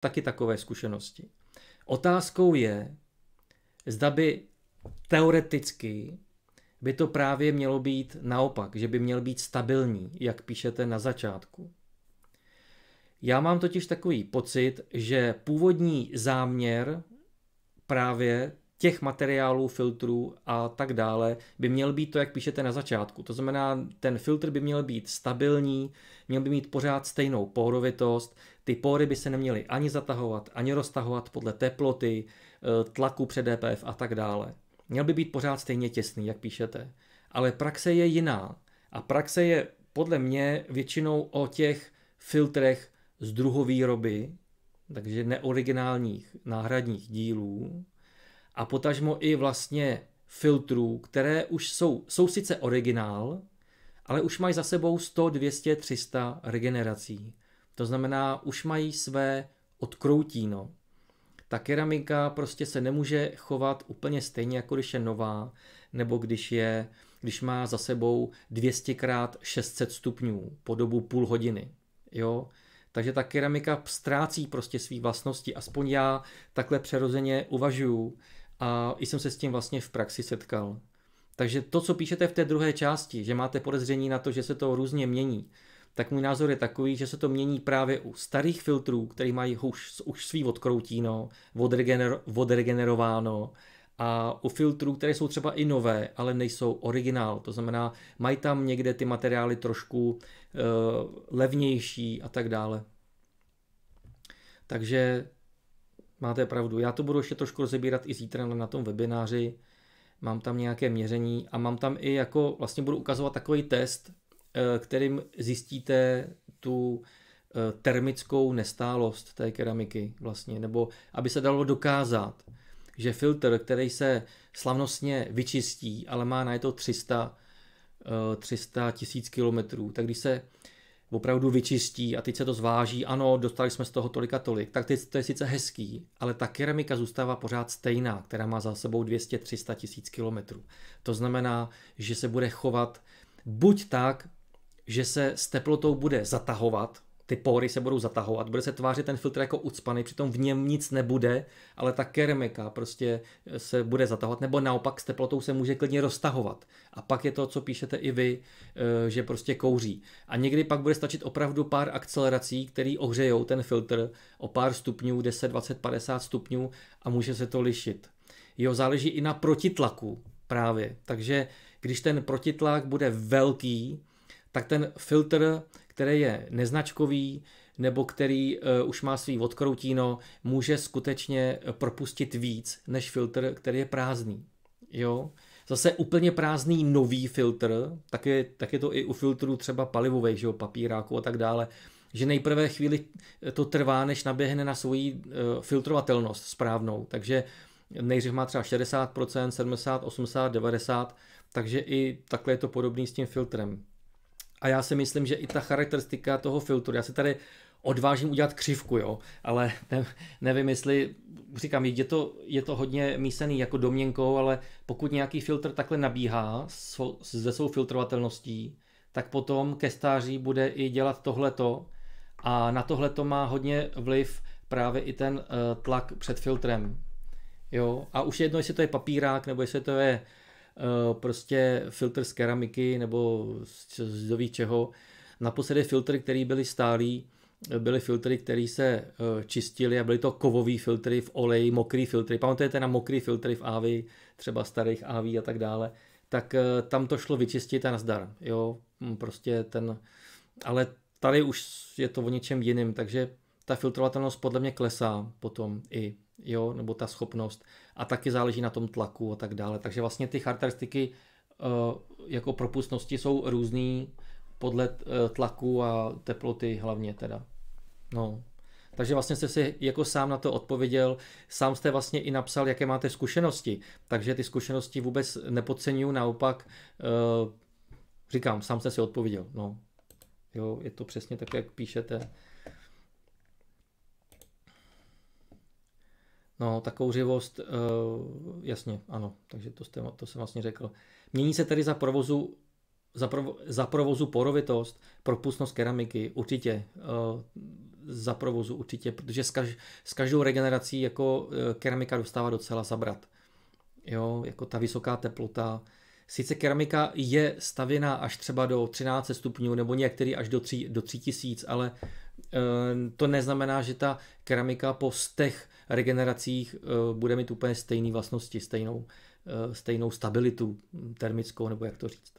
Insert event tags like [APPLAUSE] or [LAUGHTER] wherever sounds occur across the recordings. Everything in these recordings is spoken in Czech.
taky takové zkušenosti. Otázkou je, zda by teoreticky by to právě mělo být naopak, že by měl být stabilní, jak píšete na začátku. Já mám totiž takový pocit, že původní záměr právě těch materiálů, filtrů a tak dále by měl být to, jak píšete na začátku. To znamená, ten filtr by měl být stabilní, měl by mít pořád stejnou porovitost, ty pory by se neměly ani zatahovat, ani roztahovat podle teploty, eh, tlaku před DPF a tak dále. Měl by být pořád stejně těsný, jak píšete. Ale praxe je jiná. A praxe je podle mě většinou o těch filtrech z druhovýroby, takže neoriginálních náhradních dílů, a potažmo i vlastně filtrů, které už jsou, jsou sice originál, ale už mají za sebou 100, 200, 300 regenerací. To znamená, už mají své No. Ta keramika prostě se nemůže chovat úplně stejně, jako když je nová, nebo když, je, když má za sebou 200x600 stupňů po dobu půl hodiny. Jo? Takže ta keramika ztrácí prostě své vlastnosti, aspoň já takhle přirozeně uvažuju a i jsem se s tím vlastně v praxi setkal. Takže to, co píšete v té druhé části, že máte podezření na to, že se to různě mění, tak můj názor je takový, že se to mění právě u starých filtrů, který mají už, už svý odkroutíno, odregener, odregenerováno, a u filtrů, které jsou třeba i nové, ale nejsou originál. To znamená, mají tam někde ty materiály trošku uh, levnější a tak dále. Takže Máte pravdu. Já to budu ještě trošku rozebírat i zítra na tom webináři. Mám tam nějaké měření a mám tam i jako, vlastně budu ukazovat takový test, eh, kterým zjistíte tu eh, termickou nestálost té keramiky vlastně, nebo aby se dalo dokázat, že filtr, který se slavnostně vyčistí, ale má na to 300 300 eh, tisíc kilometrů, tak když se opravdu vyčistí a teď se to zváží, ano, dostali jsme z toho tolik a tolik, tak teď to je sice hezký, ale ta keramika zůstává pořád stejná, která má za sebou 200-300 tisíc kilometrů. To znamená, že se bude chovat buď tak, že se s teplotou bude zatahovat, ty pory se budou zatahovat, bude se tvářit ten filtr jako ucpaný, přitom v něm nic nebude, ale ta keramika prostě eh, se bude zatahovat, nebo naopak s teplotou se může klidně roztahovat. A pak je to, co píšete i vy, eh, že prostě kouří. A někdy pak bude stačit opravdu pár akcelerací, které ohřejou ten filtr o pár stupňů, 10, 20, 50 stupňů a může se to lišit. Jo, záleží i na protitlaku právě. Takže když ten protitlak bude velký, tak ten filtr který je neznačkový nebo který eh, už má svý odkroutíno, může skutečně eh, propustit víc než filtr, který je prázdný. Jo? Zase úplně prázdný nový filtr, tak je, tak je to i u filtrů třeba palivových, že jo, papíráku a tak dále, že nejprve chvíli eh, to trvá, než naběhne na svoji uh, filtrovatelnost správnou. Takže nejdřív má třeba 60%, 70, 80, 90, takže i takhle je to podobný s tím filtrem. A já si myslím, že i ta charakteristika toho filtru, já se tady odvážím udělat křivku, jo, ale ne, nevím, jestli, říkám, je to, je to hodně mísený jako domněnkou, ale pokud nějaký filtr takhle nabíhá se svou filtrovatelností, tak potom ke stáří bude i dělat tohleto a na tohleto má hodně vliv právě i ten uh, tlak před filtrem. Jo, a už jedno, jestli to je papírák, nebo jestli to je Eh, prostě filtr z keramiky nebo z, z, z čeho. Naposledy filtry, které byly stálí, byly filtry, které se eh, čistily a byly to kovové filtry v oleji, mokrý filtry. Pamatujete na mokrý filtry v AVI, třeba starých AVI a tak dále, tak eh, tam to šlo vyčistit a nazdar. Jo, mm, prostě ten, ale tady už je to o něčem jiným, takže ta filtrovatelnost podle mě klesá potom i, jo, nebo ta schopnost a taky záleží na tom tlaku a tak dále. Takže vlastně ty charakteristiky eh, jako propustnosti jsou různý podle eh, tlaku a teploty hlavně teda. No. Takže vlastně jste si jako sám na to odpověděl, sám jste vlastně i napsal, jaké máte zkušenosti, takže ty zkušenosti vůbec nepodceňuju, naopak eh, říkám, sám jste si odpověděl, no. Jo, je to přesně tak, jak píšete. No, ta kouřivost, eh, jasně, ano, takže to, jste, to jsem vlastně řekl. Mění se tedy za provozu, za, provo, za provozu porovitost, propustnost keramiky, určitě, eh, za provozu určitě, protože s, kaž, s každou regenerací jako eh, keramika dostává docela zabrat. Jo, jako ta vysoká teplota. Sice keramika je stavěná až třeba do 13 stupňů, nebo některý až do 3000, do 3000, ale to neznamená, že ta keramika po stech regeneracích eh, bude mít úplně stejné vlastnosti, stejnou, eh, stejnou stabilitu hm, termickou, nebo jak to říct.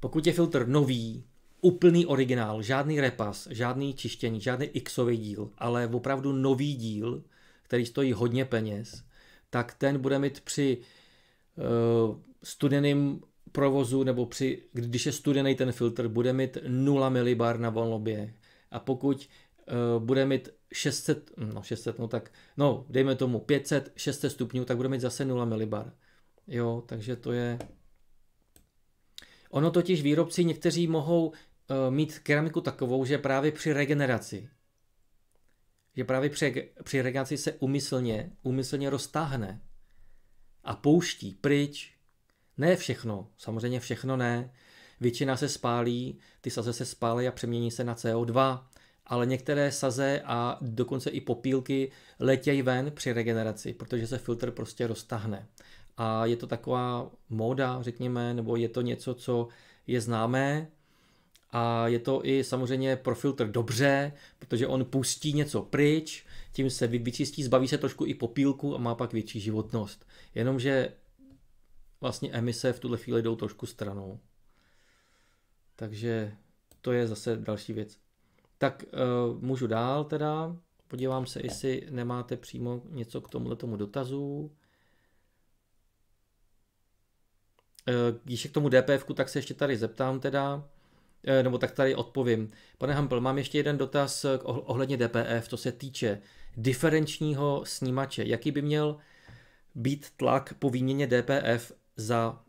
Pokud je filtr nový, úplný originál, žádný repas, žádný čištění, žádný xový díl, ale opravdu nový díl, který stojí hodně peněz, tak ten bude mít při uh, eh, studeném provozu nebo při, když je studený ten filtr, bude mít 0 milibar na volnoběh. A pokud uh, bude mít 600, no 600, no tak, no dejme tomu 500, 600 stupňů, tak bude mít zase 0 milibar. Jo, takže to je... Ono totiž výrobci někteří mohou uh, mít keramiku takovou, že právě při regeneraci, že právě při, při regeneraci se umyslně, umyslně roztáhne a pouští pryč. Ne všechno, samozřejmě všechno ne. Většina se spálí, ty saze se spálí a přemění se na CO2, ale některé saze a dokonce i popílky letějí ven při regeneraci, protože se filtr prostě roztahne. A je to taková móda, řekněme, nebo je to něco, co je známé, a je to i samozřejmě pro filtr dobře, protože on pustí něco pryč, tím se vyčistí, zbaví se trošku i popílku a má pak větší životnost. Jenomže vlastně emise v tuhle chvíli jdou trošku stranou. Takže to je zase další věc. Tak uh, můžu dál teda. Podívám se, jestli nemáte přímo něco k tomuto tomu dotazu. Eh, když je k tomu DPF, tak se ještě tady zeptám teda, eh, nebo tak tady odpovím. Pane Hampel, mám ještě jeden dotaz ohledně DPF, co se týče diferenčního snímače. Jaký by měl být tlak po výměně DPF za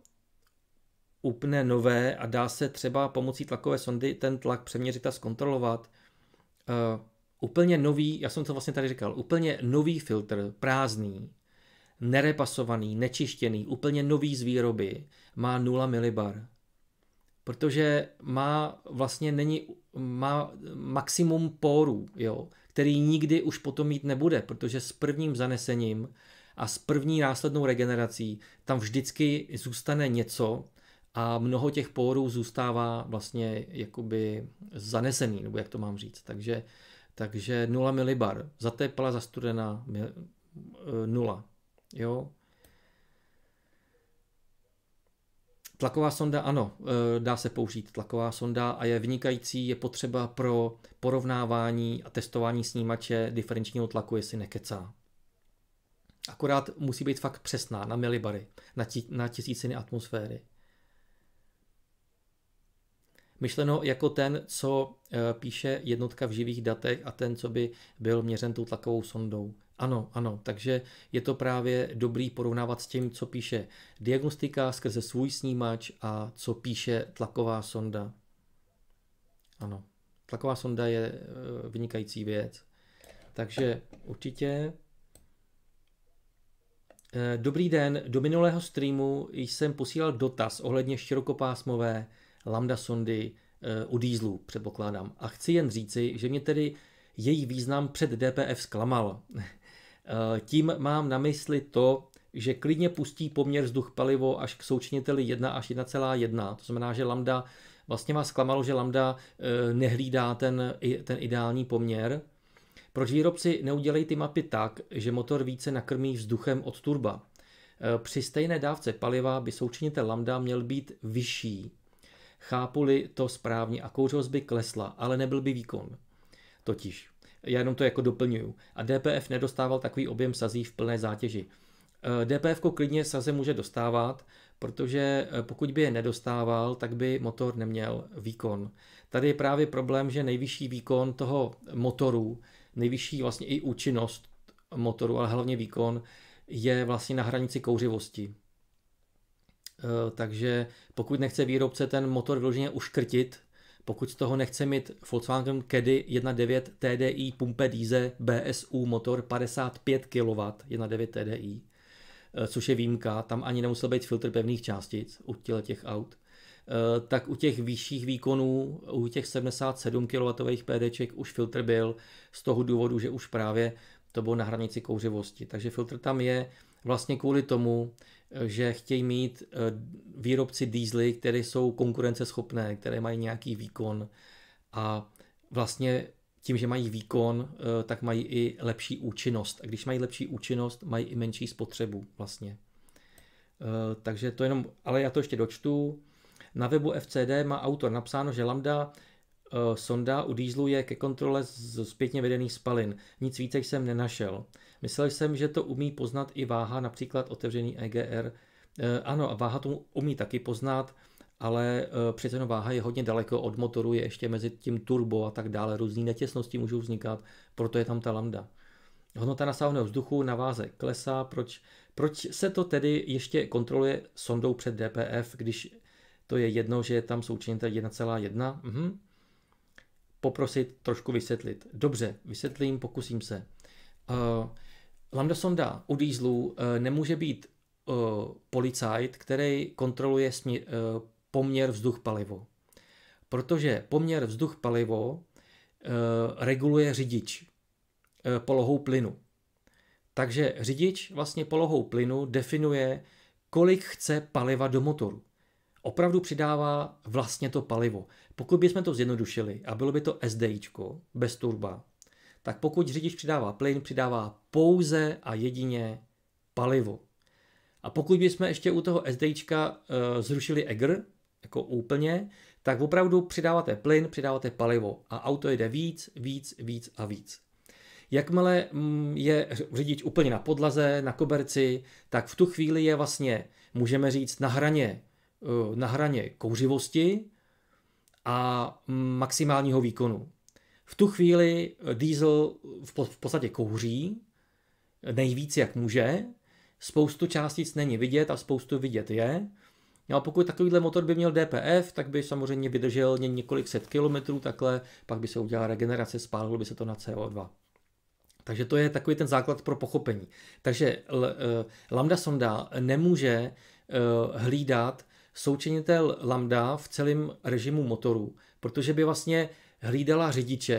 úplně nové a dá se třeba pomocí tlakové sondy ten tlak přeměřit a zkontrolovat? uh, úplně nový, já jsem to vlastně tady říkal, úplně nový filtr, prázdný, nerepasovaný, nečištěný, úplně nový z výroby, má 0 milibar. Protože má vlastně není, má maximum pórů, jo, který nikdy už potom mít nebude, protože s prvním zanesením a s první následnou regenerací tam vždycky zůstane něco, a mnoho těch pórů zůstává vlastně jakoby zanesený, nebo jak to mám říct. Takže, takže 0 milibar, zatepla, zastudená, eh, nula. Jo? Tlaková sonda, ano, eh, dá se použít tlaková sonda a je vynikající, je potřeba pro porovnávání a testování snímače diferenčního tlaku, jestli nekecá. Akorát musí být fakt přesná na milibary, na, ti, na tisíciny atmosféry. Myšleno jako ten, co eh, píše jednotka v živých datech a ten, co by byl měřen tou tlakovou sondou. Ano, ano, takže je to právě dobrý porovnávat s tím, co píše diagnostika skrze svůj snímač a co píše tlaková sonda. Ano, tlaková sonda je eh, vynikající věc. Takže určitě. Eh, dobrý den, do minulého streamu jsem posílal dotaz ohledně širokopásmové lambda sondy eh, u dýzlu, předpokládám. A chci jen říci, že mě tedy její význam před DPF zklamal. [LAUGHS] Eh, tím mám na mysli to, že klidně pustí poměr vzduch palivo až k součiniteli 1 až 1,1. To znamená, že lambda, vlastně vás zklamalo, že lambda eh, nehlídá ten, ten ideální poměr. Proč výrobci neudělají ty mapy tak, že motor více nakrmí vzduchem od turba? Při stejné dávce paliva by součinitel lambda měl být vyšší chápuli to správně a kouřovost by klesla, ale nebyl by výkon. Totiž, já jenom to jako doplňuju. A DPF nedostával takový objem sazí v plné zátěži. Eh, DPF klidně saze může dostávat, protože eh, pokud by je nedostával, tak by motor neměl výkon. Tady je právě problém, že nejvyšší výkon toho motoru, nejvyšší vlastně i účinnost motoru, ale hlavně výkon, je vlastně na hranici kouřivosti. Eh, takže pokud nechce výrobce ten motor vyloženě uškrtit, pokud z toho nechce mít Volkswagen Caddy 1.9 TDI pumpe diesel BSU motor 55 kW 1.9 TDI, což je výjimka, tam ani nemusel být filtr pevných částic u těch aut, eh, tak u těch vyšších výkonů, u těch 77 kW PDček už filtr byl z toho důvodu, že už právě to bylo na hranici kouřivosti. Takže filtr tam je vlastně kvůli tomu, že chtějí mít eh, výrobci diesely, které jsou konkurenceschopné, které mají nějaký výkon a vlastně tím, že mají výkon, eh, tak mají i lepší účinnost. A když mají lepší účinnost, mají i menší spotřebu vlastně. Eh, takže to jenom, ale já to ještě dočtu. Na webu FCD má autor napsáno, že lambda sonda u dýzlu je ke kontrole z zpětně vedených spalin. Nic více jsem nenašel. Myslel jsem, že to umí poznat i váha, například otevřený EGR. Eh, ano, váha tomu umí taky poznat, ale eh, přece jenom váha je hodně daleko od motoru, je ještě mezi tím turbo a tak dále, různé netěsnosti můžou vznikat, proto je tam ta lambda. Hodnota nasáhného vzduchu na váze klesá, proč, proč se to tedy ještě kontroluje sondou před DPF, když to je jedno, že je tam součinitel 1,1? Mhm. Poprosit trošku vysvětlit. Dobře, vysvětlím, pokusím se. Uh, Lambda sonda u dýzlu eh, nemůže být eh, policajt, který kontroluje eh, poměr vzduch-palivo. Protože poměr vzduch-palivo reguluje řidič polohou plynu. Takže řidič vlastně polohou plynu definuje, kolik chce paliva do motoru. Opravdu přidává vlastně to palivo. Pokud bychom to zjednodušili a bylo by to SDIčko bez turba, tak pokud řidič přidává plyn, přidává pouze a jedině palivo. A pokud bychom ještě u toho SD e, eh, zrušili EGR, jako úplně, tak opravdu přidáváte plyn, přidáváte palivo a auto jede víc, víc, víc a víc. Jakmile mm, je řidič úplně na podlaze, na koberci, tak v tu chvíli je vlastně, můžeme říct, na hraně, eh, na hraně kouřivosti a mm, maximálního výkonu. V tu chvíli eh, Diesel v podstatě kouří eh, nejvíc, jak může. Spoustu částic není vidět a spoustu vidět je. No a pokud takovýhle motor by měl DPF, tak by samozřejmě vydržel několik set kilometrů takhle, pak by se udělala regenerace, spálilo by se to na CO2. Takže to je takový ten základ pro pochopení. Takže eh, lambda sonda nemůže hlídat součinitel lambda v celém režimu motoru, protože by vlastně hlídala řidiče,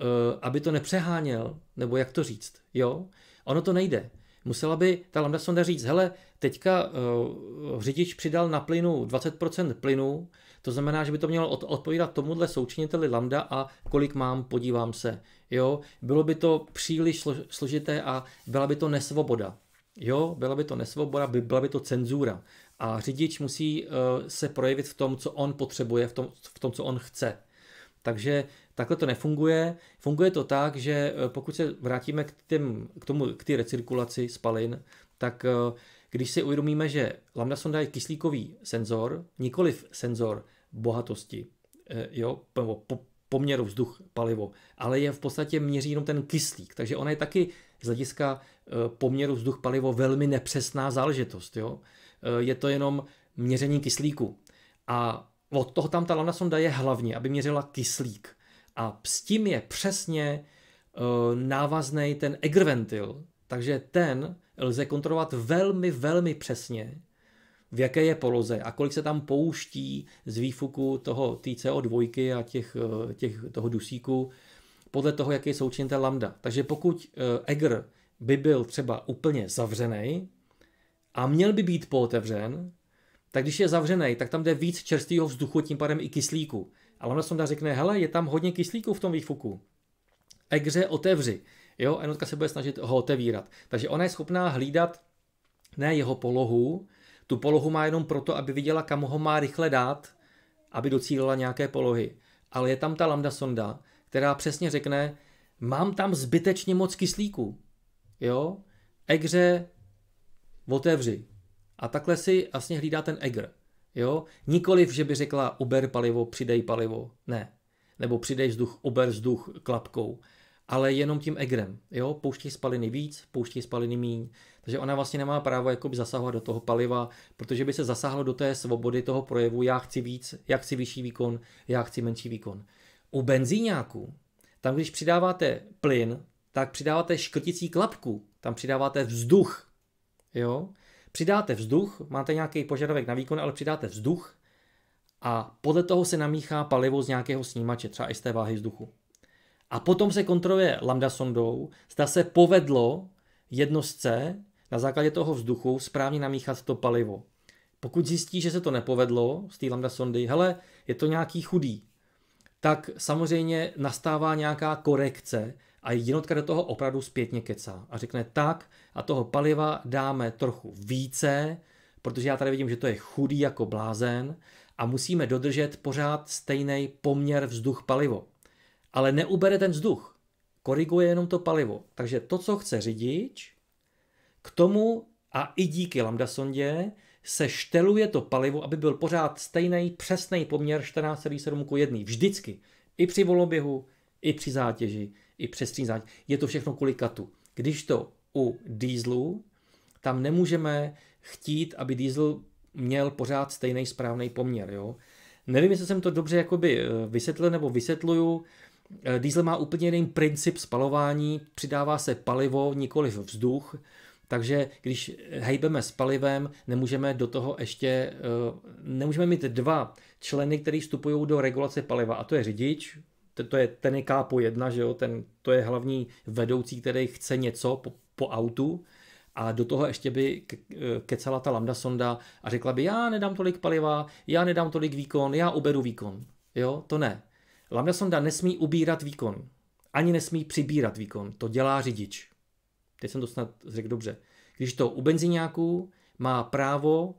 eh, aby to nepřeháněl, nebo jak to říct, jo? Ono to nejde. Musela by ta lambda sonda říct, hele, teďka eh, řidič přidal na plynu 20% plynu, to znamená, že by to mělo odpovídat tomuhle součiniteli lambda a kolik mám, podívám se. Jo, bylo by to příliš složité a byla by to nesvoboda. Jo, byla by to nesvoboda, by, byla by to cenzura. A řidič musí eh, se projevit v tom, co on potřebuje, v tom, v tom co on chce. Takže takhle to nefunguje. Funguje to tak, že eh, pokud se vrátíme k, těm, k tomu, k té recirkulaci spalin, tak eh, když si uvědomíme, že lambda sonda je kyslíkový senzor, nikoliv senzor bohatosti, eh, jo, po, po, poměru vzduch, palivo, ale je v podstatě měří jenom ten kyslík, takže ona je taky z hlediska poměru vzduch, palivo velmi nepřesná záležitost, jo. Je to jenom měření kyslíku. A od toho tam ta lana sonda je hlavně, aby měřila kyslík. A s tím je přesně uh, návazný ten egrventil. Takže ten lze kontrolovat velmi, velmi přesně, v jaké je poloze a kolik se tam pouští z výfuku toho CO2 a těch, eh, těch, toho dusíku podle toho, jaký je součin té lambda. Takže pokud eh, EGR by byl třeba úplně zavřený a měl by být pootevřen, tak když je zavřený, tak tam jde víc čerstvého vzduchu, tím pádem i kyslíku. Ale ona sonda řekne, hele, je tam hodně kyslíku v tom výfuku. Egře otevři. Jo, jednotka se bude snažit ho otevírat. Takže ona je schopná hlídat ne jeho polohu, tu polohu má jenom proto, aby viděla, kam ho má rychle dát, aby docílila nějaké polohy. Ale je tam ta lambda sonda, která přesně řekne, mám tam zbytečně moc kyslíku. Jo? Egře, otevři. A takhle si vlastně hlídá ten EGR. Jo? Nikoliv, že by řekla uber palivo, přidej palivo. Ne. Nebo přidej vzduch, uber vzduch klapkou. Ale jenom tím egrem. Jo? Pouští spaliny víc, pouští spaliny míň. Takže ona vlastně nemá právo jakoby zasahovat do toho paliva, protože by se zasáhlo do té svobody toho projevu. Já chci víc, já chci vyšší výkon, já chci menší výkon. U benzíňáků, tam když přidáváte plyn, tak přidáváte škrticí klapku. Tam přidáváte vzduch. Jo? přidáte vzduch, máte nějaký požadavek na výkon, ale přidáte vzduch a podle toho se namíchá palivo z nějakého snímače, třeba i z té váhy vzduchu. A potom se kontroluje lambda sondou, zda se povedlo jednostce na základě toho vzduchu správně namíchat to palivo. Pokud zjistí, že se to nepovedlo z té lambda sondy, hele, je to nějaký chudý, tak samozřejmě nastává nějaká korekce, a jednotka do toho opravdu zpětně kecá a řekne tak a toho paliva dáme trochu více, protože já tady vidím, že to je chudý jako blázen a musíme dodržet pořád stejný poměr vzduch-palivo. Ale neubere ten vzduch, koriguje jenom to palivo. Takže to, co chce řidič, k tomu a i díky lambda sondě se šteluje to palivo, aby byl pořád stejný přesný poměr 14,7 k 1. Vždycky. I při voloběhu, i při zátěži, i přestřízání. Je to všechno kvůli katu. Když to u dýzlu, tam nemůžeme chtít, aby diesel měl pořád stejný správný poměr. Jo? Nevím, jestli jsem to dobře jakoby eh, vysvětlil nebo vysvětluju. Eh, diesel má úplně jiný princip spalování, přidává se palivo, nikoli vzduch, takže když hejbeme s palivem, nemůžeme do toho ještě, eh, nemůžeme mít dva členy, které vstupují do regulace paliva, a to je řidič, ten, to je, ten je kápo jedna, že jo, ten, to je hlavní vedoucí, který chce něco po, po autu a do toho ještě by eh, kecala ta lambda sonda a řekla by, já nedám tolik paliva, já nedám tolik výkon, já uberu výkon. Jo, to ne. Lambda sonda nesmí ubírat výkon, ani nesmí přibírat výkon, to dělá řidič. Teď jsem to snad řekl dobře. Když to u benzíňáků má právo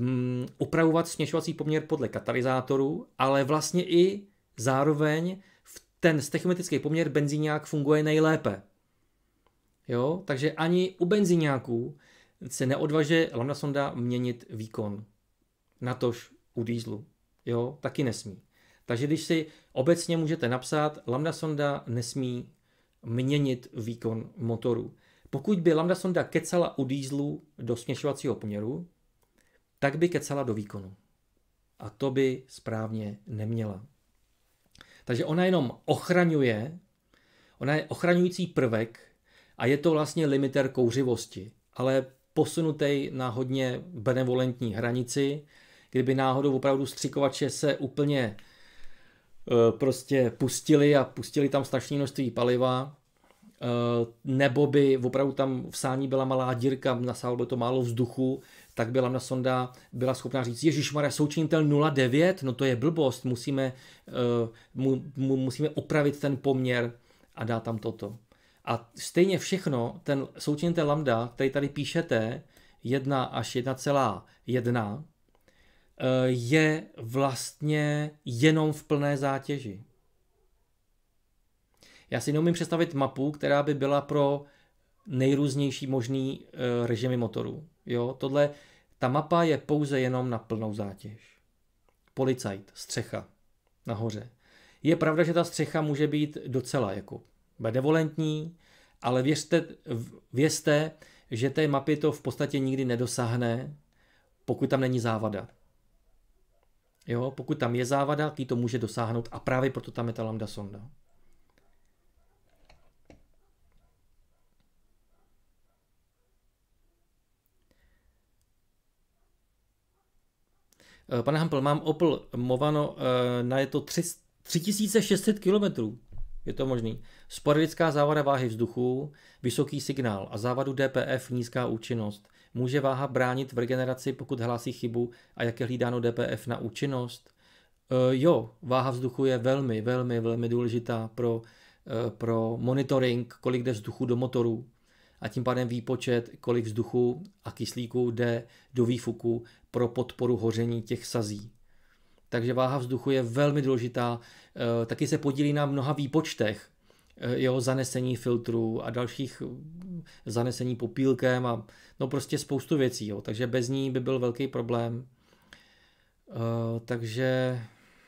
um, upravovat směšovací poměr podle katalyzátoru, ale vlastně i Zároveň v ten stechometrický poměr benzíňák funguje nejlépe. Jo? Takže ani u benzíňáků se neodvaže lambda sonda měnit výkon. Natož u dýzlu. Jo? Taky nesmí. Takže když si obecně můžete napsat, lambda sonda nesmí měnit výkon motoru. Pokud by lambda sonda kecala u dýzlu do směšovacího poměru, tak by kecala do výkonu. A to by správně neměla. Takže ona jenom ochraňuje, ona je ochraňující prvek a je to vlastně limiter kouřivosti, ale posunutý na hodně benevolentní hranici, kdyby náhodou opravdu střikovače se úplně e, prostě pustili a pustili tam strašné množství paliva, e, nebo by opravdu tam v sání byla malá dírka, nasálo by to málo vzduchu, tak by Lambda sonda byla schopná říct, Ježíš Maria, součinitel 0,9, no to je blbost, musíme, uh, mu, mu, musíme opravit ten poměr a dát tam toto. A stejně všechno, ten součinitel lambda, který tady píšete, 1 až 1,1, eh, je vlastně jenom v plné zátěži. Já si neumím představit mapu, která by byla pro nejrůznější možný eh, režimy motorů. Jo, tohle, ta mapa je pouze jenom na plnou zátěž. Policajt, střecha nahoře. Je pravda, že ta střecha může být docela jako benevolentní, ale věřte, věřte, že té mapy to v podstatě nikdy nedosáhne, pokud tam není závada. Jo, pokud tam je závada, ký to může dosáhnout a právě proto tam je ta lambda sonda. Eh, pane Hampel, mám Opel Movano, eh, na je to 3600 km. Je to možný. Sporadická závada váhy vzduchu, vysoký signál a závadu DPF nízká účinnost. Může váha bránit v regeneraci, pokud hlásí chybu a jak je hlídáno DPF na účinnost? E, jo, váha vzduchu je velmi, velmi, velmi důležitá pro, e, pro monitoring, kolik jde vzduchu do motoru a tím pádem výpočet, kolik vzduchu a kyslíku jde do výfuku pro podporu hoření těch sazí. Takže váha vzduchu je velmi důležitá, eh, taky se podílí na mnoha výpočtech, eh, jeho zanesení filtru a dalších eh, zanesení popílkem a no prostě spoustu věcí, jo. takže bez ní by byl velký problém. takže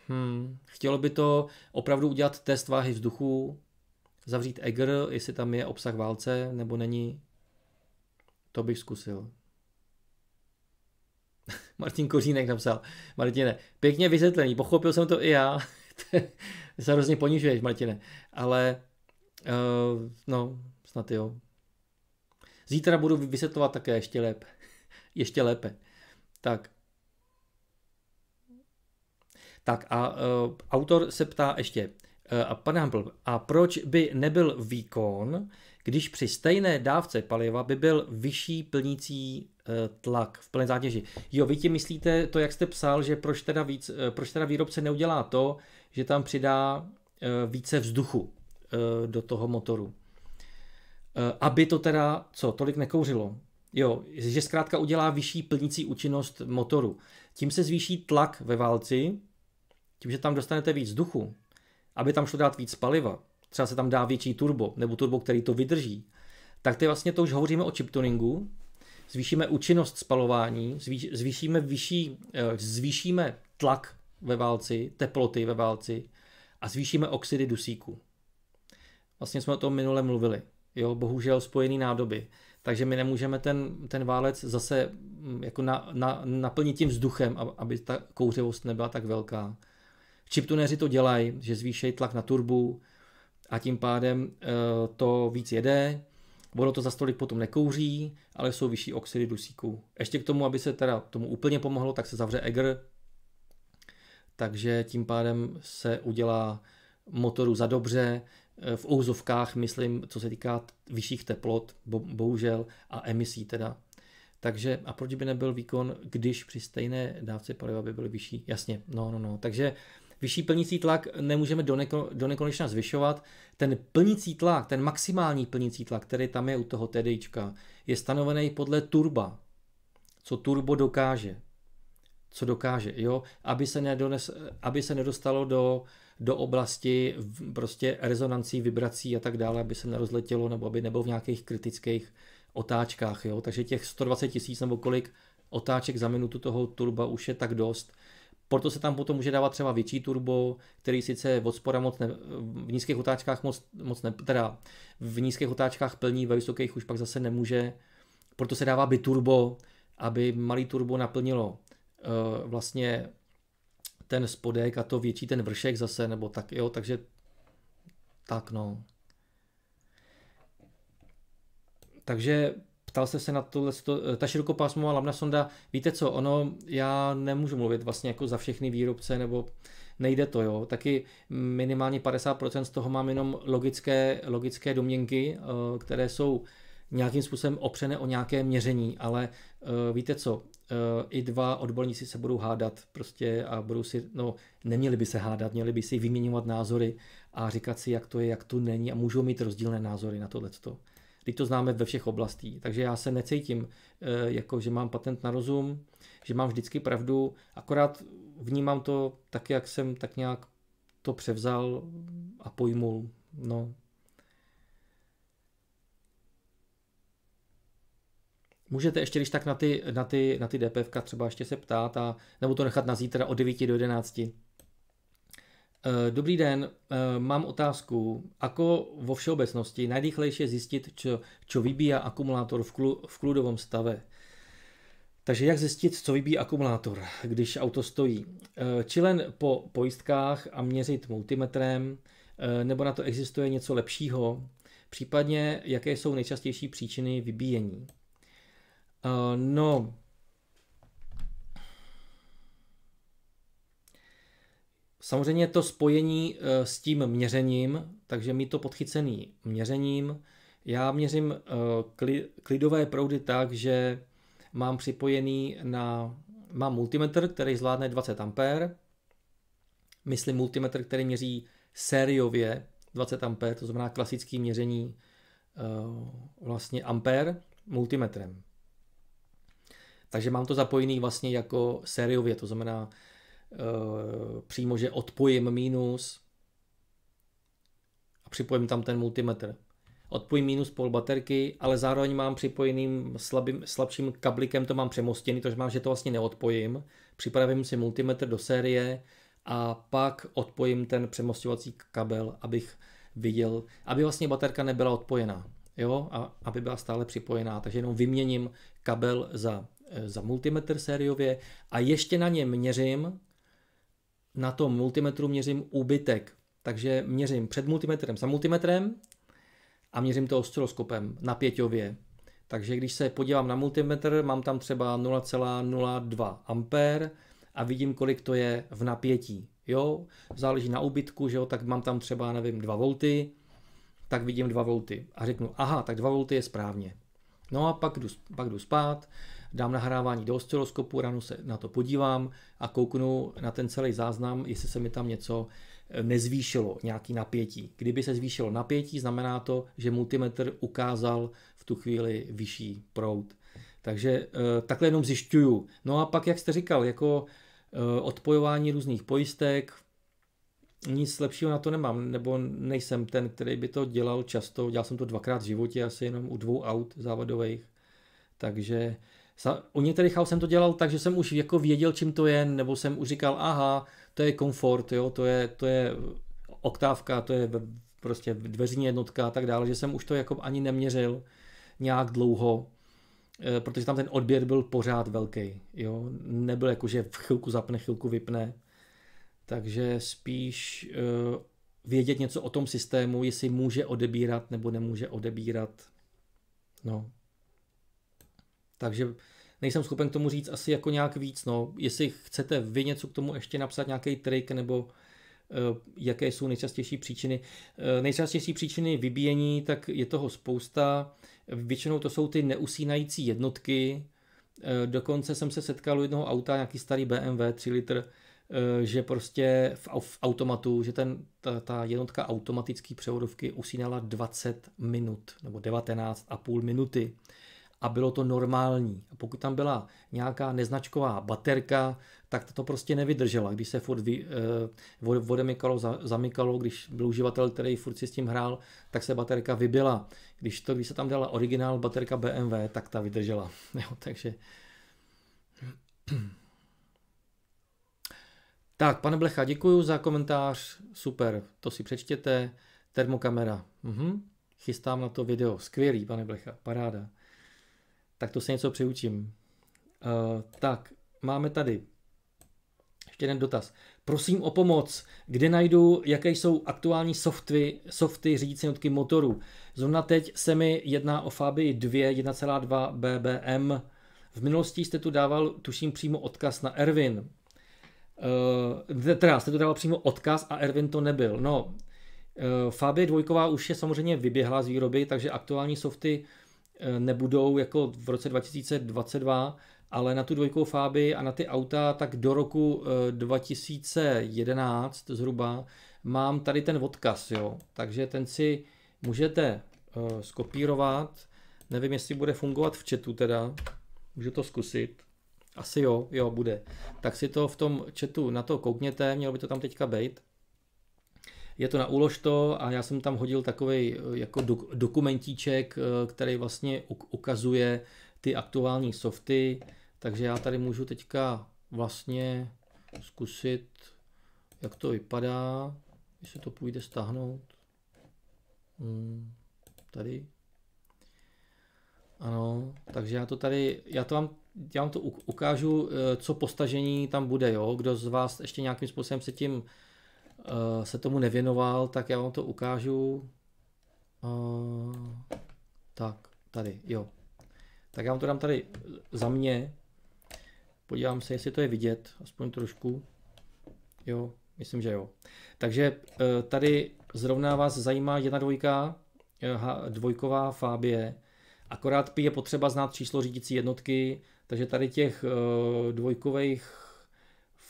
hm, chtělo by to opravdu udělat test váhy vzduchu, Zavřít eger, jestli tam je obsah válce nebo není, to bych zkusil. [LAUGHS] Martin Kořínek napsal. Martine, pěkně vysvětlený, pochopil jsem to i já. [LAUGHS] se hrozně ponižuješ, Martine. Ale uh, no, snad jo. Zítra budu vysvětlovat také ještě lépe. [LAUGHS] ještě lépe. Tak. Tak a uh, autor se ptá ještě. Eh, a, Hampl, a proč by nebyl výkon, když při stejné dávce paliva by byl vyšší plnící eh, tlak v plné zátěži. Jo, vy ti myslíte to, jak jste psal, že proč teda, víc, eh, proč teda výrobce neudělá to, že tam přidá více vzduchu do toho motoru. Aby to teda, co, tolik nekouřilo. Jo, že zkrátka udělá vyšší plnící účinnost motoru. Tím se zvýší tlak ve válci, tím, že tam dostanete víc vzduchu, aby tam šlo dát víc paliva, třeba se tam dá větší turbo, nebo turbo, který to vydrží, tak ty vlastně to už hovoříme o chip tuningu, zvýšíme účinnost spalování, zvýšíme, vyšší, eh, zvýšíme tlak ve válci, teploty ve válci a zvýšíme oxidy dusíku. Vlastně jsme o tom minule mluvili. Jo, bohužel spojený nádoby. Takže my nemůžeme ten, ten válec zase mm, jako na, na, naplnit tím vzduchem, aby ta kouřivost nebyla tak velká. Chiptuneři to dělají, že zvýšejí tlak na turbu a tím pádem eh, to víc jede, ono to za stolik potom nekouří, ale jsou vyšší oxidy dusíku. Ještě k tomu, aby se teda tomu úplně pomohlo, tak se zavře EGR, takže tím pádem se udělá motoru za dobře, eh, v ouzovkách, myslím, co se týká vyšších teplot, bo, bohužel, a emisí teda. Takže a proč by nebyl výkon, když při stejné dávce paliva by byl vyšší? Jasně, no, no, no. Takže vyšší plnící tlak nemůžeme do, neko, do nekonečna zvyšovat. Ten plnící tlak, ten maximální plnící tlak, který tam je u toho TDIčka, je stanovený podle turba. Co turbo dokáže. Co dokáže, jo? Aby se, nedones, aby se nedostalo do, do oblasti prostě rezonancí, vibrací a tak dále, aby se nerozletělo nebo aby nebylo v nějakých kritických otáčkách, jo? Takže těch 120 tisíc nebo kolik otáček za minutu toho turba už je tak dost, proto se tam potom může dávat třeba větší turbo, který sice od spora moc ne, v nízkých otáčkách moc, moc ne, teda v nízkých otáčkách plní, ve vysokých už pak zase nemůže. Proto se dává turbo, aby malý turbo naplnilo uh, vlastně ten spodek a to větší ten vršek zase, nebo tak, jo, takže tak no. Takže Ptal jste se na tohle, eh, ta širokopásmová lavna sonda, víte co, ono, já nemůžu mluvit vlastně jako za všechny výrobce, nebo nejde to, jo. Taky minimálně 50% z toho mám jenom logické, logické domněnky, eh, které jsou nějakým způsobem opřené o nějaké měření, ale eh, víte co, i dva odborníci se budou hádat prostě a budou si, no neměli by se hádat, měli by si vyměňovat názory a říkat si, jak to je, jak to není a můžou mít rozdílné názory na tohleto. Teď to známe ve všech oblastí, takže já se necítím eh, jako, že mám patent na rozum, že mám vždycky pravdu, akorát vnímám to tak, jak jsem tak nějak to převzal a pojmul. No. Můžete ještě, když tak na ty, na ty, na ty DPFka třeba ještě se ptát, a, nebo to nechat na zítra od 9 do 11. Eh, dobrý den, eh, mám otázku. Ako vo všeobecnosti najrychlejšie zistiť, čo, čo vybíja akumulátor v, klu, v kludovom stave? Takže jak zjistit, co vybíjí akumulátor, když auto stojí? Eh, či len po pojistkách a měřit multimetrem, nebo na to existuje něco lepšího? Případně, jaké jsou nejčastější příčiny vybíjení? No, Samozřejmě to spojení eh, s tím měřením, takže mít to podchycený měřením. Já měřím eh, klidové proudy tak, že mám připojený na, mám multimetr, který zvládne 20 A, myslím multimetr, který měří sériově 20 A, to znamená klasické měření eh, vlastně ampér multimetrem. Takže mám to zapojený vlastně jako sériově, to znamená Eh, přímo, že odpojím minus a připojím tam ten multimetr. Odpojím minus pol baterky, ale zároveň mám připojeným slabým, slabším kablikem, to mám přemostěný, takže mám, že to vlastně neodpojím. Připravím si multimetr do série a pak odpojím ten přemostovací kabel, abych viděl, aby vlastně baterka nebyla odpojená, jo, a aby byla stále připojená, takže jenom vyměním kabel za, eh, za multimetr sériově a ještě na něm měřím, na tom multimetru měřím úbytek. Takže měřím před multimetrem za multimetrem a měřím to osciloskopem na pěťově. Takže když se podívám na multimetr, mám tam třeba 0,02 ampér a vidím, kolik to je v napětí. Jo, záleží na úbytku, že jo, tak mám tam třeba, nevím, 2 volty, tak vidím 2 volty a řeknu, aha, tak 2 volty je správně. No a pak jdu, pak jdu spát, dám nahrávání do osciloskopu, ráno se na to podívám a kouknu na ten celý záznam, jestli se mi tam něco eh, nezvýšilo, nějaký napětí. Kdyby se zvýšilo napětí, znamená to, že multimetr ukázal v tu chvíli vyšší proud. Takže eh, takhle jenom zjišťuju. No a pak, jak jste říkal, jako eh, odpojování různých pojistek, nic lepšího na to nemám, nebo nejsem ten, který by to dělal často. Dělal jsem to dvakrát v životě, asi jenom u dvou aut závadových. Takže u některých aut jsem to dělal tak, že jsem už jako věděl, čím to je, nebo jsem už říkal, aha, to je komfort, jo, to je, to je oktávka, to je prostě dveřní jednotka a tak dále, že jsem už to jako ani neměřil nějak dlouho, eh, protože tam ten odběr byl pořád velký, jo, nebyl jako, že v chvilku zapne, chvilku vypne, takže spíš eh, vědět něco o tom systému, jestli může odebírat nebo nemůže odebírat, no. Takže nejsem schopen k tomu říct asi jako nějak víc. No. Jestli chcete vy něco k tomu ještě napsat, nějaký trik nebo eh, jaké jsou nejčastější příčiny. Eh, nejčastější příčiny vybíjení, tak je toho spousta. Většinou to jsou ty neusínající jednotky. Eh, dokonce jsem se setkal u jednoho auta, nějaký starý BMW 3 litr, že prostě v automatu, že ten, ta, ta jednotka automatický převodovky usínala 20 minut nebo 19,5 minuty a bylo to normální. A pokud tam byla nějaká neznačková baterka, tak to prostě nevydržela, když se furt eh, vodemykalo, zamykalo, když byl uživatel, který furt si s tím hrál, tak se baterka vybila. Když, to, když se tam dala originál baterka BMW, tak ta vydržela. [LAUGHS] Jo, takže... [CLEARS THROAT] Tak, pane Blecha, děkuji za komentář, super, to si přečtěte, termokamera, mhm. chystám na to video, skvělý, pane Blecha, paráda tak to se něco přiučím. Uh, tak, máme tady ještě jeden dotaz. Prosím o pomoc, kde najdu, jaké jsou aktuální softy, softy řídící jednotky motoru? Zrovna teď se mi jedná o Fabii 2 1.2 BBM. V minulosti jste tu dával, tuším, přímo odkaz na Ervin. Uh, eh, teda jste tu dával přímo odkaz a Ervin to nebyl. No, uh, Fabie 2 už je samozřejmě vyběhla z výroby, takže aktuální softy uh, Eh, nebudou jako v roce 2022, ale na tu dvojkou Fáby a na ty auta tak do roku 2011 eh, zhruba mám tady ten odkaz, jo. Takže ten si můžete uh, skopírovat. Nevím, jestli bude fungovat v chatu teda. Můžu to zkusit. Asi jo, jo, bude. Tak si to v tom chatu na to koukněte, mělo by to tam teďka být je to na úložto a já jsem tam hodil takový eh, jako do, dokumentíček, eh, který vlastně ukazuje ty aktuální softy, takže já tady můžu teďka vlastně zkusit, jak to vypadá, jestli to půjde stáhnout. Hmm, tady. Ano, takže já to tady, já to vám, já vám to ukážu, eh, co postažení tam bude, jo. Kdo z vás ještě nějakým způsobem se tím Eh, se tomu nevěnoval, tak já vám to ukážu. Eh, tak, tady, jo. Tak já vám to dám tady za mě. Podívám se, jestli to je vidět, aspoň trošku. Jo, myslím, že jo. Takže eh, tady zrovna vás zajímá jedna dvojka, dvojková fábie. Akorát je potřeba znát číslo řídící jednotky, takže tady těch dvojkových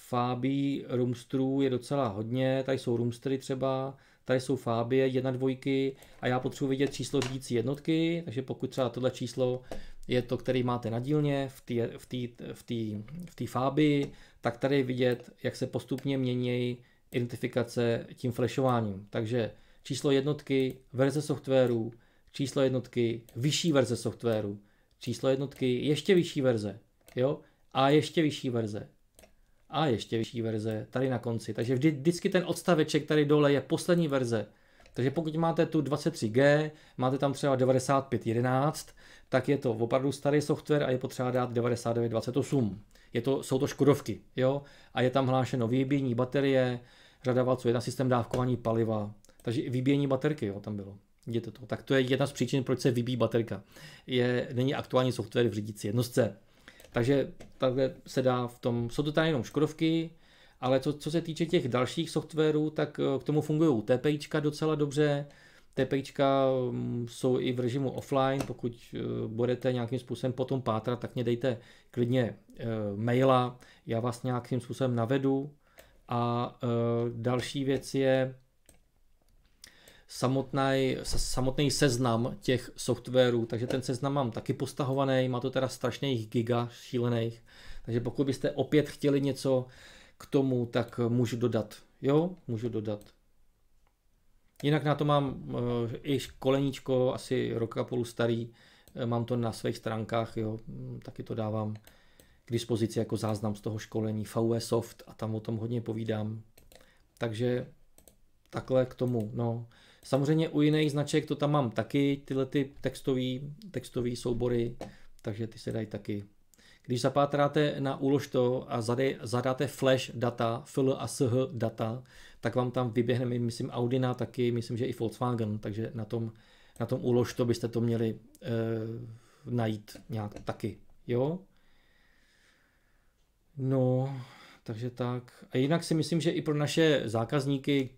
fábí rumstrů je docela hodně, tady jsou roomstry třeba, tady jsou fábie, jedna dvojky a já potřebuji vidět číslo řídící jednotky, takže pokud třeba tohle číslo je to, který máte na dílně v té v tý, v tý, v tý fábii, tak tady je vidět, jak se postupně mění identifikace tím flashováním. Takže číslo jednotky, verze softwaru, číslo jednotky, vyšší verze softwaru, číslo jednotky, ještě vyšší verze, jo, a ještě vyšší verze, a ještě vyšší verze tady na konci. Takže vždy, vždycky ten odstaveček tady dole je poslední verze. Takže pokud máte tu 23G, máte tam třeba 9511, tak je to opravdu starý software a je potřeba dát 9928. Je to, jsou to škodovky, jo? A je tam hlášeno vybíjení baterie, řada valců, na systém dávkování paliva. Takže i baterky, jo, tam bylo. Jděte to. Tak to je jedna z příčin, proč se vybíjí baterka. Je, není aktuální software v řídící jednostce. Takže takhle se dá v tom, jsou to tady jenom Škodovky, ale co, co se týče těch dalších softwarů, tak eh, k tomu fungují TPIčka docela dobře. TPIčka mm, jsou i v režimu offline, pokud eh, budete nějakým způsobem potom pátrat, tak mě dejte klidně eh, maila, já vás nějakým způsobem navedu. A další věc je, samotný, samotný seznam těch softwarů, takže ten seznam mám taky postahovaný, má to teda jich giga šílených, takže pokud byste opět chtěli něco k tomu, tak můžu dodat, jo, můžu dodat. Jinak na to mám eh, i koleníčko, asi rok a půl starý, eh, mám to na svých stránkách, jo, mm, taky to dávám k dispozici jako záznam z toho školení Vue Soft a tam o tom hodně povídám. Takže takhle k tomu, no. Samozřejmě u jiných značek to tam mám taky, tyhle ty textový, textový soubory, takže ty se dají taky. Když zapátráte na úlož to a zadáte flash data, fl a sh data, tak vám tam vyběhne, myslím, Audina taky, myslím, že i Volkswagen, takže na tom, na tom úlož to byste to měli e, najít nějak taky, jo? No, takže tak. A jinak si myslím, že i pro naše zákazníky,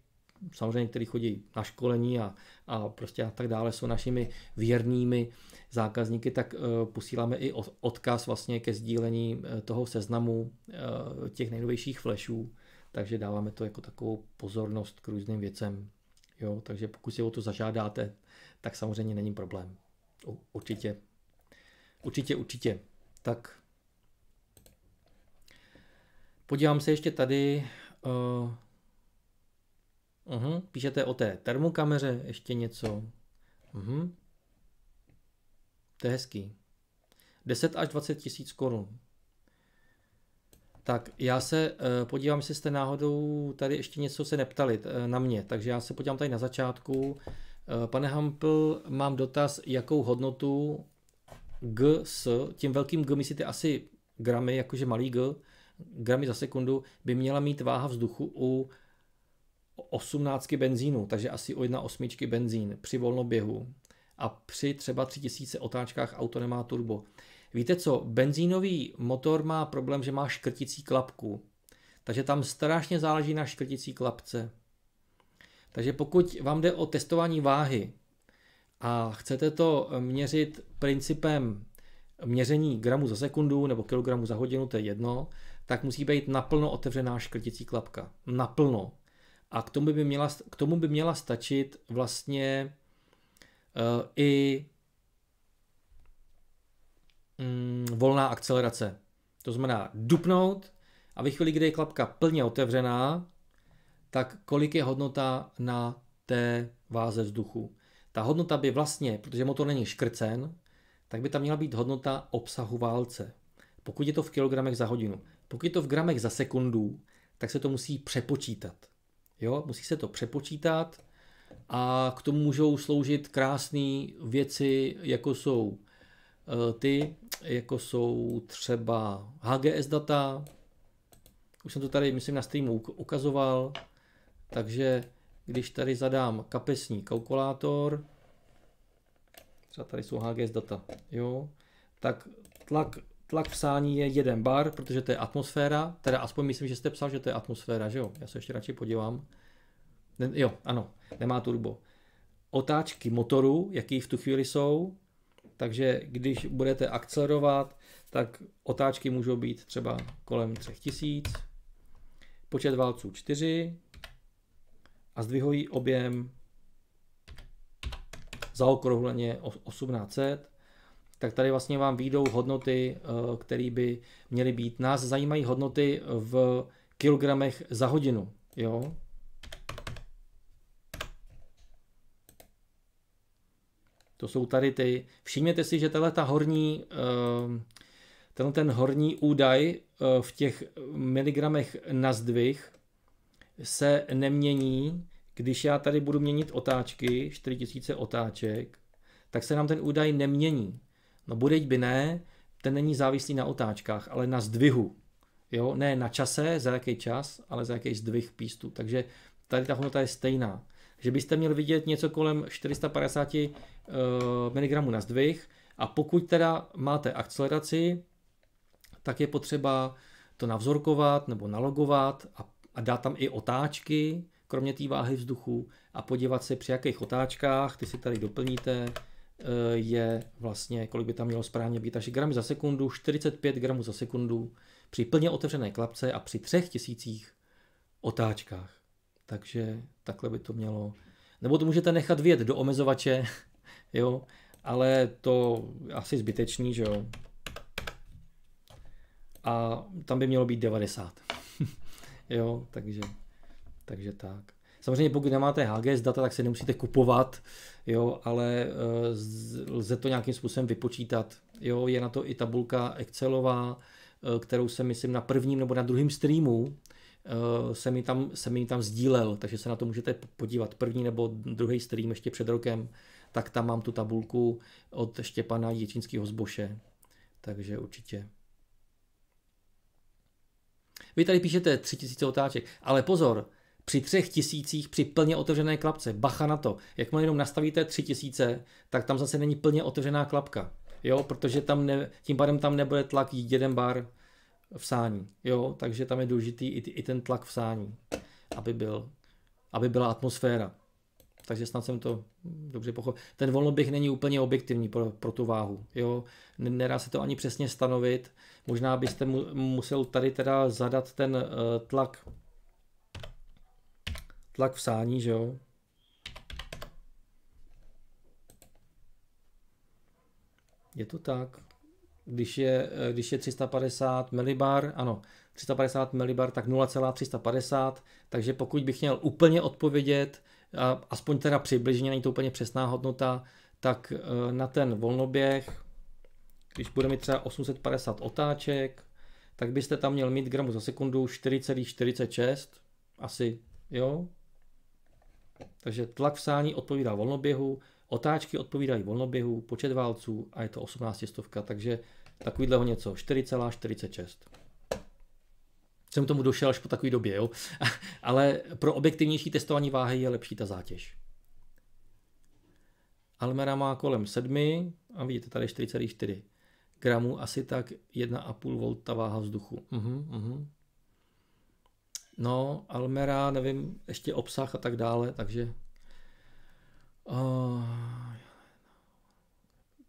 samozřejmě, kteří chodí na školení a, a prostě a tak dále, jsou našimi věrnými zákazníky, tak eh, posíláme i odkaz vlastně ke sdílení eh, toho seznamu eh, těch nejnovějších flashů, takže dáváme to jako takovou pozornost k různým věcem. Jo, takže pokud si o to zažádáte, tak samozřejmě není problém. Určitě. Určitě, určitě. Tak podívám se ještě tady. Uh-huh. Píšete o té termokameře ještě něco. Uh-huh. To je hezký. 10 až 20 tisíc korun. Tak já se eh, podívám, jestli jste náhodou tady ještě něco se neptali eh, na mě, takže já se podívám tady na začátku. Eh, pane Hampel, mám dotaz, jakou hodnotu G s, tím velkým G myslíte asi gramy, jakože malý G, gramy za sekundu, by měla mít váha vzduchu u 18 benzínu, takže asi o 1,8 benzín při volnoběhu a při třeba 3000 otáčkách auto nemá turbo. Víte co, benzínový motor má problém, že má škrticí klapku, takže tam strašně záleží na škrticí klapce. Takže pokud vám jde o testování váhy a chcete to měřit principem měření gramů za sekundu nebo kilogramů za hodinu, to je jedno, tak musí být naplno otevřená škrticí klapka. Naplno a k tomu by měla, k tomu by měla stačit vlastně uh, i um, volná akcelerace. To znamená dupnout a ve chvíli, kdy je klapka plně otevřená, tak kolik je hodnota na té váze vzduchu. Ta hodnota by vlastně, protože motor není škrcen, tak by tam měla být hodnota obsahu válce. Pokud je to v kilogramech za hodinu. Pokud je to v gramech za sekundu, tak se to musí přepočítat. Jo? Musí se to přepočítat a k tomu můžou sloužit krásné věci, jako jsou eh, ty, jako jsou třeba HGS data, už jsem to tady, myslím, na streamu ukazoval, takže když tady zadám kapesní kalkulátor, třeba tady jsou HGS data, jo, tak tlak Tlak v sání je jeden bar, protože to je atmosféra, teda aspoň myslím, že jste psal, že to je atmosféra, že jo? Já se ještě radši podívám. Ne, jo, ano, nemá turbo. Otáčky motoru, jaký v tu chvíli jsou, takže když budete akcelerovat, tak otáčky můžou být třeba kolem 3000, počet válců 4 a zdvihový objem zaokrouhleně 1800 tak tady vlastně vám výjdou hodnoty, eh, které by měly být. Nás zajímají hodnoty v kilogramech za hodinu. Jo? To jsou tady ty. Všimněte si, že tenhle ta horní, eh, tenhle ten horní údaj eh, v těch miligramech na zdvih se nemění, když já tady budu měnit otáčky, 4000 otáček, tak se nám ten údaj nemění. No budeť by ne, ten není závislý na otáčkách, ale na zdvihu. Jo, ne na čase, za jaký čas, ale za jaký zdvih pístu. Takže tady ta hodnota je stejná. Že byste měli vidět něco kolem 450 uh, mg na zdvih a pokud teda máte akceleraci, tak je potřeba to navzorkovat nebo nalogovat a, a dát tam i otáčky, kromě té váhy vzduchu a podívat se při jakých otáčkách, ty si tady doplníte, Eh, je vlastně, kolik by tam mělo správně být, takže gramy za sekundu, 45 gramů za sekundu při plně otevřené klapce a při třech tisících otáčkách. Takže takhle by to mělo. Nebo to můžete nechat vědět do omezovače, [LAUGHS] jo, ale to asi zbytečný, že jo. A tam by mělo být 90. [LAUGHS] jo, takže, takže tak. Samozřejmě pokud nemáte HGS data, tak se nemusíte kupovat, jo, ale eh, lze to nějakým způsobem vypočítat. Jo, je na to i tabulka Excelová, eh, kterou jsem, myslím, na prvním nebo na druhém streamu eh, jsem ji tam, jsem ji tam sdílel, takže se na to můžete podívat. První nebo druhý stream ještě před rokem, tak tam mám tu tabulku od Štěpana Jičínského zboše. Takže určitě. Vy tady píšete 3000 otáček, ale pozor, při třech tisících při plně otevřené klapce. Bacha na to. Jakmile jenom nastavíte tři tisíce, tak tam zase není plně otevřená klapka. Jo, protože tam ne, tím pádem tam nebude tlak jeden bar v sání. Jo, takže tam je důležitý i, i ten tlak v sání, aby, byl, aby byla atmosféra. Takže snad jsem to dobře pochopil. Ten volnoběh není úplně objektivní pro, pro tu váhu. Jo? Nedá se to ani přesně stanovit. Možná byste mu, musel tady teda zadat ten uh, tlak tlak v sání, že jo? Je to tak. Když je, eh, když je 350 milibar, ano, 350 milibar, tak 0,350, takže pokud bych měl úplně odpovědět, a aspoň teda přibližně, není to úplně přesná hodnota, tak eh, na ten volnoběh, když bude mít třeba 850 otáček, tak byste tam měl mít gramu za sekundu 4,46, asi, jo, takže tlak v sání odpovídá volnoběhu, otáčky odpovídají volnoběhu, počet válců a je to 18 stovka, takže takovýhleho něco, 4,46. Jsem tomu došel až po takový době, jo? [LAUGHS] ale pro objektivnější testování váhy je lepší ta zátěž. Almera má kolem 7 a vidíte, tady 4,4 gramů, asi tak 1,5 V váha vzduchu. Uhum, uhum. No, Almera, nevím, ještě obsah a tak dále, takže... Uh,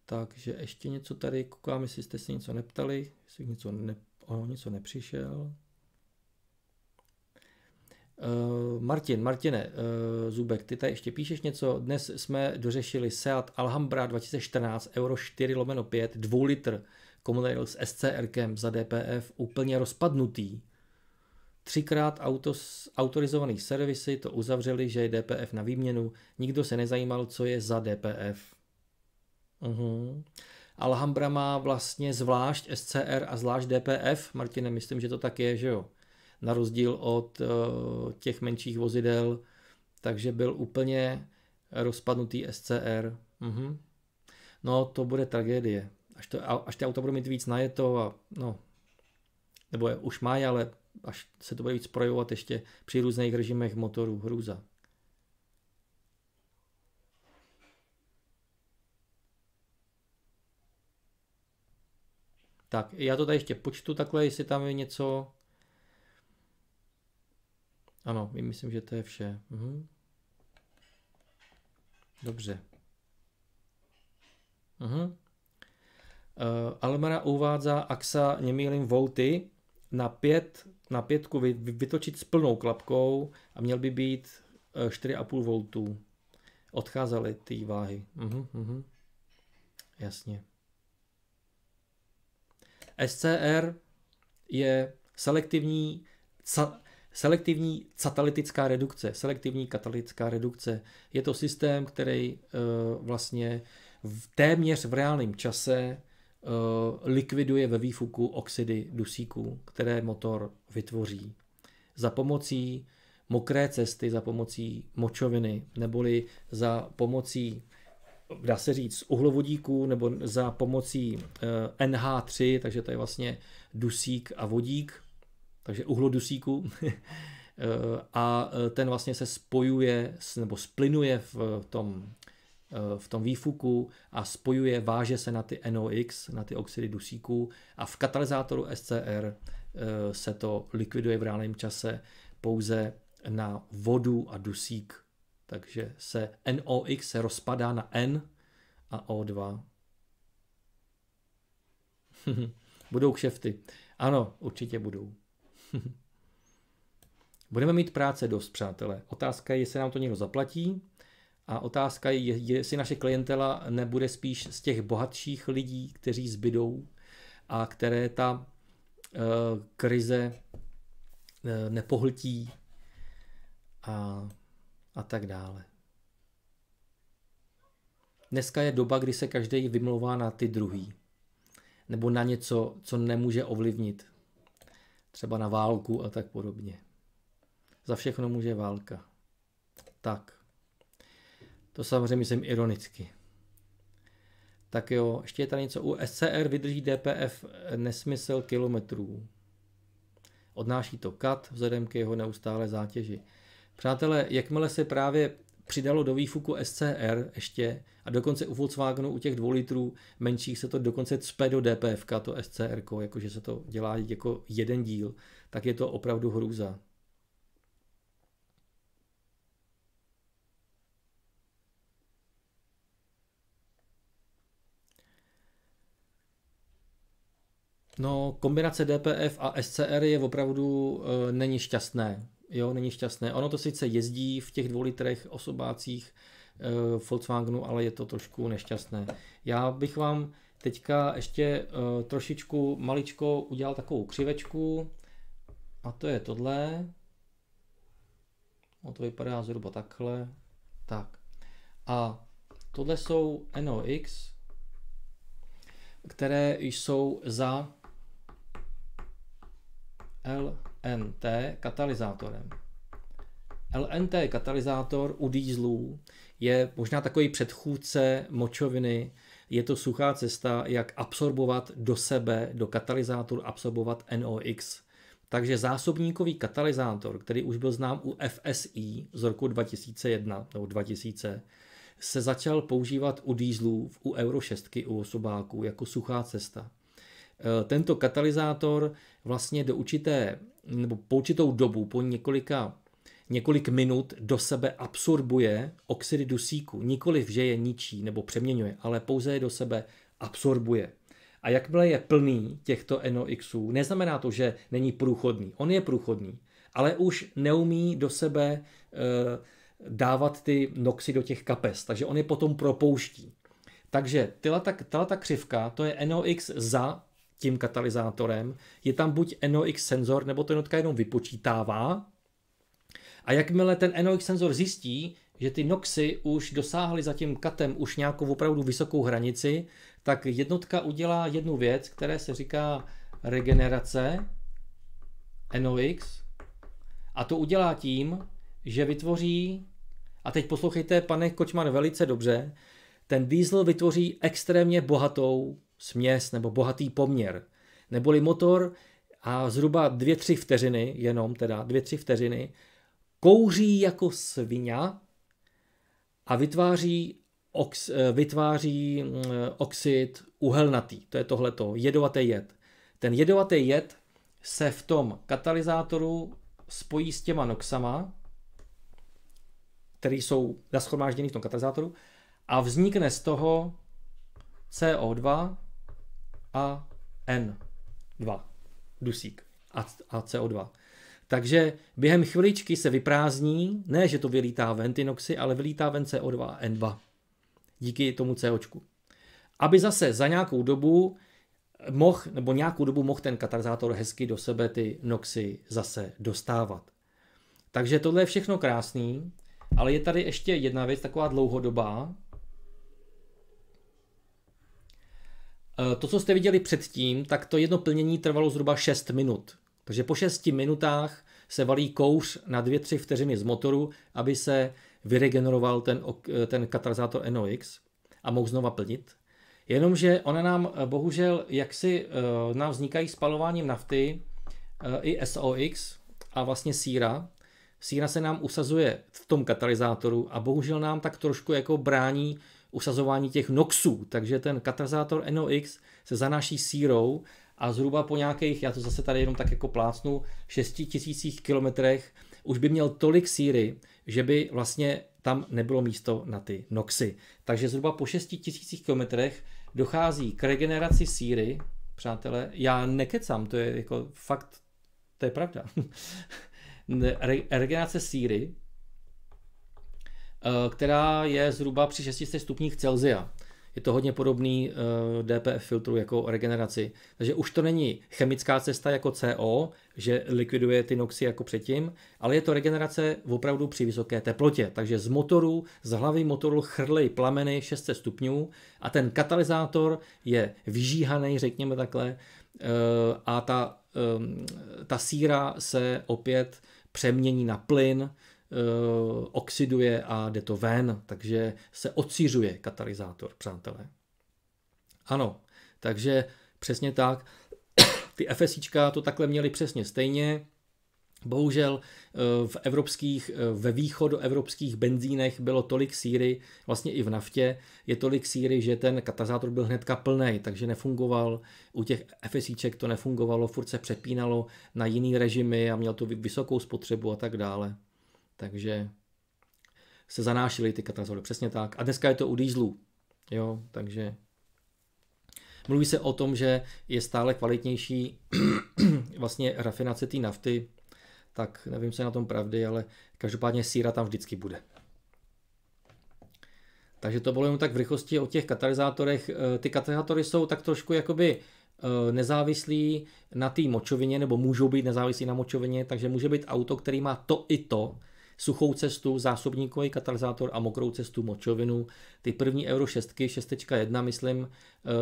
takže ještě něco tady koukám, jestli jste se něco neptali, jestli něco, ne, oh, něco nepřišel. Uh, Martin, Martine, uh, Zubek, ty tady ještě píšeš něco. Dnes jsme dořešili Seat Alhambra 2014 Euro 4 lomeno 5 2 litr komunál s SCR za DPF úplně rozpadnutý. Třikrát autos, autorizovaný servisy to uzavřeli, že je DPF na výměnu. Nikdo se nezajímal, co je za DPF. Uhum. Alhambra má vlastně zvlášť SCR a zvlášť DPF. Martine, myslím, že to tak je, že jo? Na rozdíl od uh, těch menších vozidel, takže byl úplně rozpadnutý SCR. Uhum. No, to bude tragédie. Až, to, až ty auta budou mít víc najeto a no, nebo je, už má, ale až se to bude víc projevovat ještě při různých režimech motorů hrůza. Tak, já to tady ještě počtu takhle, jestli tam je něco. Ano, myslím, že to je vše. Mhm. Dobře. Mhm. Uh, Almara uvádza axa nemýlim volty na 5 na pětku vytočit s plnou klapkou a měl by být 4,5 eh, V. Odcházely ty váhy. Uhum, uhum. Jasně. SCR je selektivní, ca, selektivní catalytická redukce. Selektivní katalytická redukce. Je to systém, který uh, vlastně v, téměř v reálném čase Eh, likviduje ve výfuku oxidy dusíku, které motor vytvoří. Za pomocí mokré cesty, za pomocí močoviny, neboli za pomocí dá se říct, uhlovodíků nebo za pomocí eh, NH3, takže to je vlastně dusík a vodík, takže uhlodusíku, [LAUGHS] eh, a ten vlastně se spojuje nebo splinuje v tom Eh, v tom výfuku a spojuje, váže se na ty NOx, na ty oxidy dusíku a v katalyzátoru SCR eh, se to likviduje v reálném čase pouze na vodu a dusík. Takže se NOx se rozpadá na N a O2. [LAUGHS] budou kšefty. Ano, určitě budou. [LAUGHS] Budeme mít práce dost, přátelé. Otázka je, jestli nám to někdo zaplatí a otázka je, jestli naše klientela nebude spíš z těch bohatších lidí, kteří zbydou a které ta eh, krize eh, nepohltí a, a tak dále. Dneska je doba, kdy se každý vymlouvá na ty druhý. Nebo na něco, co nemůže ovlivnit. Třeba na válku a tak podobně. Za všechno může válka. Tak. To samozřejmě myslím ironicky. Tak jo, ještě je tady něco. U SCR vydrží DPF nesmysl kilometrů. Odnáší to kat vzhledem k jeho neustále zátěži. Přátelé, jakmile se právě přidalo do výfuku SCR ještě a dokonce u Volkswagenu u těch dvou litrů menších se to dokonce cpe do DPF, to SCR, jakože se to dělá jako jeden díl, tak je to opravdu hrůza. No, kombinace DPF a SCR je opravdu e, není šťastné. Jo, není šťastné. Ono to sice jezdí v těch dvou litrech osobácích e, Volkswagenu, ale je to trošku nešťastné. Já bych vám teďka ještě e, trošičku maličko udělal takovou křivečku a to je tohle. No to vypadá zhruba takhle. Tak. A tohle jsou NOx, které jsou za LNT katalyzátorem. LNT katalyzátor u dýzlů je možná takový předchůdce močoviny. Je to suchá cesta, jak absorbovat do sebe, do katalyzátoru, absorbovat NOx. Takže zásobníkový katalyzátor, který už byl znám u FSI z roku 2001 nebo 2000, se začal používat u dýzlů, u Euro 6, u osobáků jako suchá cesta. E, tento katalyzátor vlastně do určité, nebo po určitou dobu, po několika, několik minut do sebe absorbuje oxidy dusíku. Nikoliv, že je ničí nebo přeměňuje, ale pouze je do sebe absorbuje. A jakmile je plný těchto NOXů, neznamená to, že není průchodný. On je průchodný, ale už neumí do sebe e, dávat ty noxy do těch kapes, takže on je potom propouští. Takže tato, tato křivka, to je NOx za tím katalyzátorem. Je tam buď NOx senzor, nebo to jednotka jenom vypočítává. A jakmile ten NOx senzor zjistí, že ty NOXy už dosáhly za tím katem už nějakou opravdu vysokou hranici, tak jednotka udělá jednu věc, které se říká regenerace NOx. A to udělá tím, že vytvoří, a teď poslouchejte, pane Kočman, velice dobře, ten diesel vytvoří extrémně bohatou směs nebo bohatý poměr. Neboli motor a zhruba dvě tři vteřiny, jenom teda dvě tři vteřiny, kouří jako svině a vytváří, ox, eh, vytváří mm, oxid uhelnatý. To je tohleto, jedovatý jed. Ten jedovatý jed se v tom katalyzátoru spojí s těma noxama, které jsou nashromážděny v tom katalyzátoru, a vznikne z toho CO2 a N2, dusík a, CO2. Takže během chviličky se vyprázdní, ne, že to vylítá ven ty noxy, ale vylítá ven CO2 a N2 díky tomu COčku. Aby zase za nějakou dobu mohl, nebo nějakou dobu mohl ten katalyzátor hezky do sebe ty noxy zase dostávat. Takže tohle je všechno krásný, ale je tady ještě jedna věc, taková dlouhodobá, Eh, to, co jste viděli předtím, tak to jedno plnění trvalo zhruba 6 minut. Takže po 6 minutách se valí kouř na 2-3 vteřiny z motoru, aby se vyregeneroval ten, eh, ten katalyzátor NOx a mohl znova plnit. Jenomže ona nám eh, bohužel, jak si nám vznikají spalováním nafty i SOx a vlastně síra, síra se nám usazuje v tom katalyzátoru a bohužel nám tak trošku jako brání usazování těch NOXů, takže ten katalyzátor NOx se zanáší sírou a zhruba po nějakých, já to zase tady jenom tak jako plácnu, 6 tisících kilometrech už by měl tolik síry, že by vlastně tam nebylo místo na ty NOXy. Takže zhruba po 6 tisících kilometrech dochází k regeneraci síry, přátelé, já nekecám, to je jako fakt, to je pravda. [LAUGHS] Re- regenerace síry Eh, která je zhruba při 600 stupních Celzia. Je to hodně podobný eh, DPF filtru jako regeneraci. Takže už to není chemická cesta jako CO, že likviduje ty noxy jako předtím, ale je to regenerace opravdu při vysoké teplotě. Takže z motoru, z hlavy motoru chrlej plameny 600 stupňů a ten katalyzátor je vyžíhaný, řekněme takhle, eh, a ta, ta síra se opět přemění na plyn, Eh, oxiduje a jde to ven, takže se ocířuje katalyzátor, přátelé. Ano, takže přesně tak. [COUGHS] Ty FSIčka to takhle měli přesně stejně. Bohužel eh, v evropských, eh, ve východu evropských benzínech bylo tolik síry, vlastně i v naftě je tolik síry, že ten katalyzátor byl hnedka plný, takže nefungoval, u těch FSIček to nefungovalo, furt se přepínalo na jiný režimy a měl to vysokou spotřebu a tak dále. Takže se zanášily ty katazoly, přesně tak. A dneska je to u dýzlu, jo, takže mluví se o tom, že je stále kvalitnější [CLEARS THROAT] vlastně rafinace té nafty, tak nevím, co je na tom pravdy, ale každopádně síra tam vždycky bude. Takže to bylo jen tak v rychlosti o těch katalyzátorech. Eh, ty katalyzátory jsou tak trošku jakoby eh, nezávislí na té močovině, nebo můžou být nezávislí na močovině, takže může být auto, který má to i to, suchou cestu, zásobníkový katalyzátor a mokrou cestu močovinu. Ty první Euro 6, 6.1, myslím,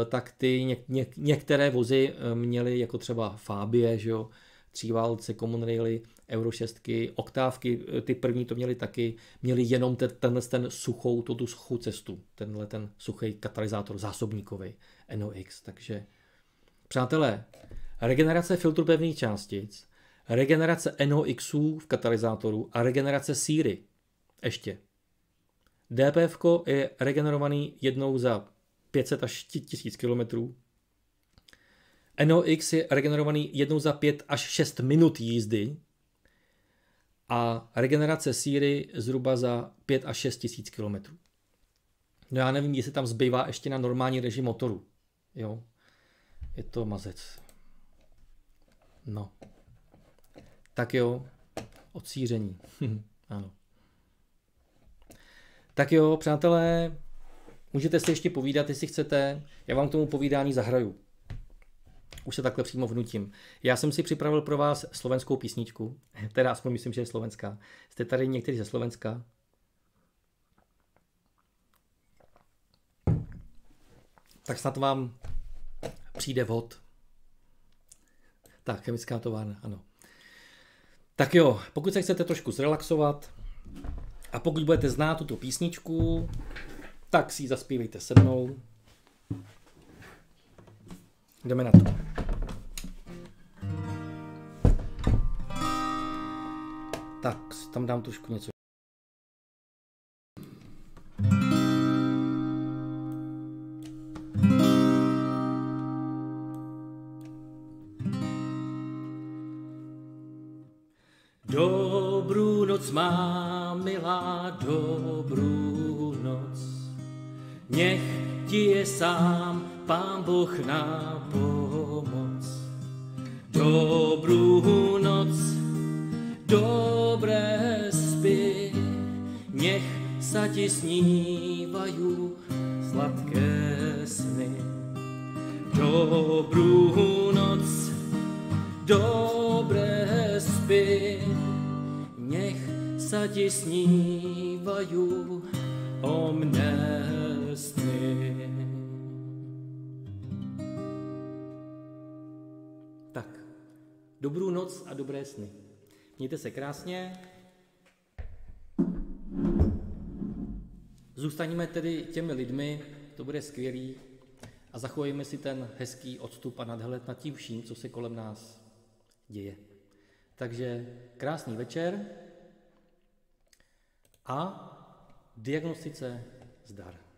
eh, tak ty něk, něk, některé vozy eh, měly, jako třeba Fabie, že jo, tříválce, common raily, Euro 6, oktávky, eh, ty první to měly taky, měli jenom ten, tenhle ten suchou, to tu suchou cestu, tenhle ten suchý katalyzátor zásobníkový NOx, takže přátelé, regenerace filtru pevných částic, regenerace NOXů v katalyzátoru a regenerace síry. Ještě. DPF je regenerovaný jednou za 500 až 1000 km. NOx je regenerovaný jednou za 5 až 6 minut jízdy a regenerace síry zhruba za 5 až 6 tisíc km. No já nevím, jestli tam zbývá ještě na normální režim motoru. Jo, je to mazec. No. Tak jo, odsíření. [LAUGHS] ano. Tak jo, přátelé, můžete si ještě povídat, jestli chcete. Já vám k tomu povídání zahraju. Už se takhle přímo vnutím. Já jsem si připravil pro vás slovenskou písničku, [LAUGHS] teda aspoň myslím, že je slovenská. Jste tady někteří ze Slovenska? Tak snad vám přijde vod. Tak, chemická továrna, ano. Tak jo, pokud se chcete trošku zrelaxovat a pokud budete znát tuto písničku, tak si ji zaspívejte se mnou. Jdeme na to. Tak, tam dám trošku něco. Nech ti je sám Pán Boh na pomoc. Dobrou noc, dobré spí, nech sa ti snívajú sladké sny. Dobrou noc, dobré spí, nech sa ti snívajú o mne sny. Tak, dobrou noc a dobré sny. Mějte se krásně. Zůstaneme tedy těmi lidmi, to bude skvělý, a zachovejme si ten hezký odstup a nadhled nad tím vším, co se kolem nás děje. Takže krásný večer a diagnostice zdar.